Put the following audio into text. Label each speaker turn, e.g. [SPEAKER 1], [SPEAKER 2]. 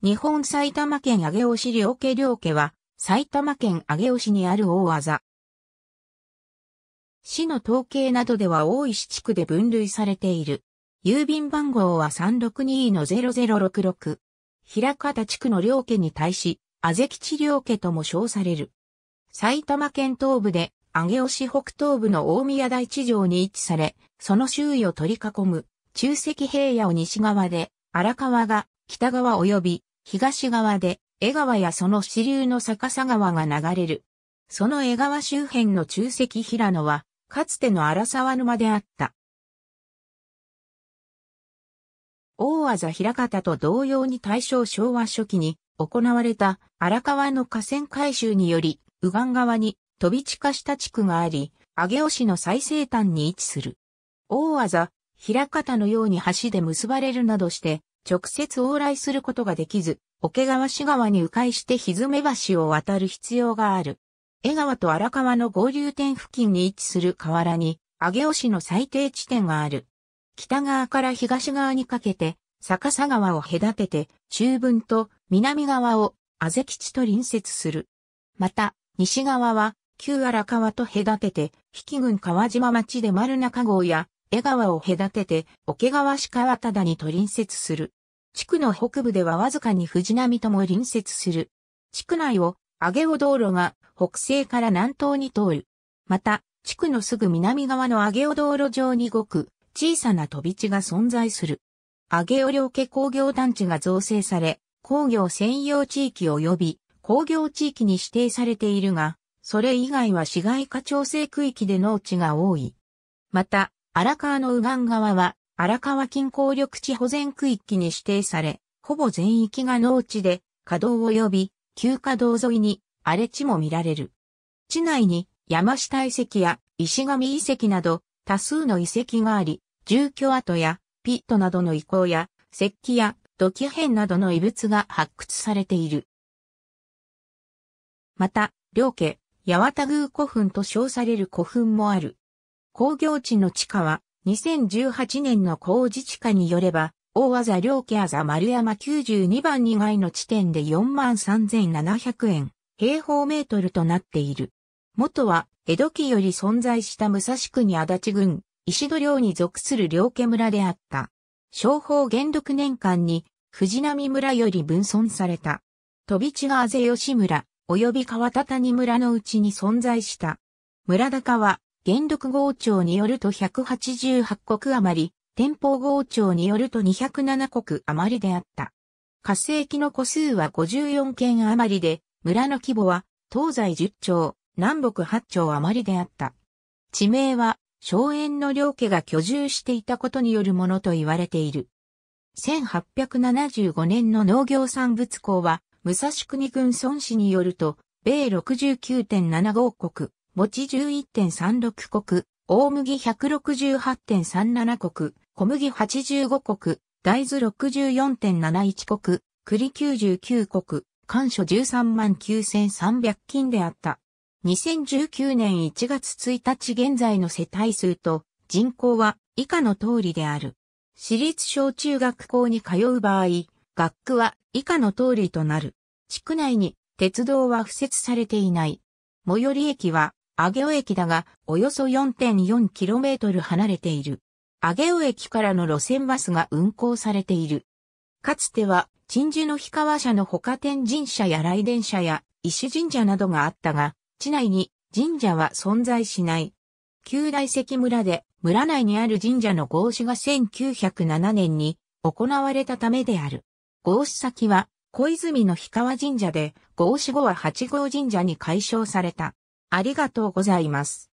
[SPEAKER 1] 日本埼玉県上尾市両家両家は、埼玉県上尾市にある大技。市の統計などでは大石地区で分類されている。郵便番号は362の0066。平方地区の両家に対し、あぜ地両家とも称される。埼玉県東部で、上尾市北東部の大宮台地上に位置され、その周囲を取り囲む、中石平野を西側で、荒川が北側及び東側で江川やその支流の逆さ川が流れる。その江川周辺の中石平野は、かつての荒沢沼であった。大技平方と同様に大正昭和初期に行われた荒川の河川改修により、右岸側に飛び地下した地区があり、上尾市の最西端に位置する。大技、平方のように橋で結ばれるなどして、直接往来することができず、桶川市川に迂回してひずめ橋を渡る必要がある。江川と荒川の合流点付近に位置する河原に、上尾市の最低地点がある。北側から東側にかけて、逆さ川を隔てて、中分と南側を、あぜ基地と隣接する。また、西側は、旧荒川と隔てて、引き郡川島町で丸中号や、江川を隔てて、桶川市川忠にと隣接する。地区の北部ではわずかに藤波とも隣接する。地区内を、上尾道路が北西から南東に通る。また、地区のすぐ南側の上尾道路上にごく小さな飛び地が存在する。上尾両家工業団地が造成され、工業専用地域及び工業地域に指定されているが、それ以外は市街化調整区域で農地が多い。また、荒川の右岸側は、荒川近郊緑地保全区域に指定され、ほぼ全域が農地で、稼働及び、旧稼働沿いに荒れ地も見られる。地内に山下遺跡や石神遺跡など多数の遺跡があり、住居跡やピットなどの遺構や石器や土器片などの遺物が発掘されている。また、両家、八幡宮古墳と称される古墳もある。工業地の地下は、2018年の工事地下によれば、大技両家あざ丸山92番2階の地点で43,700円、平方メートルとなっている。元は、江戸期より存在した武蔵国足立郡、石戸領に属する両家村であった。商法元禄年間に、藤波村より分村された。飛び地があぜ吉村、及び川畳谷村のうちに存在した。村高は、元禄号庁によると188国余り、天保号庁によると207国余りであった。火星期の個数は54件余りで、村の規模は東西10町、南北8町余りであった。地名は、荘園の両家が居住していたことによるものと言われている。1875年の農業産物港は、武蔵国軍孫子によると、米69.75国、餅11.36国、大麦168.37国、小麦85国、大豆64.71国、栗99国、干所13万9300金であった。2019年1月1日現在の世帯数と人口は以下の通りである。私立小中学校に通う場合、学区は以下の通りとなる。地区内に鉄道は付設されていない。最寄り駅は上尾駅だが、およそ 4.4km 離れている。上尾駅からの路線バスが運行されている。かつては、鎮守の氷川社の他天神社や雷電社や石神社などがあったが、地内に神社は存在しない。旧大石村で村内にある神社の合祀が1907年に行われたためである。合祀先は小泉の氷川神社で合祀後は八号神社に改称された。ありがとうございます。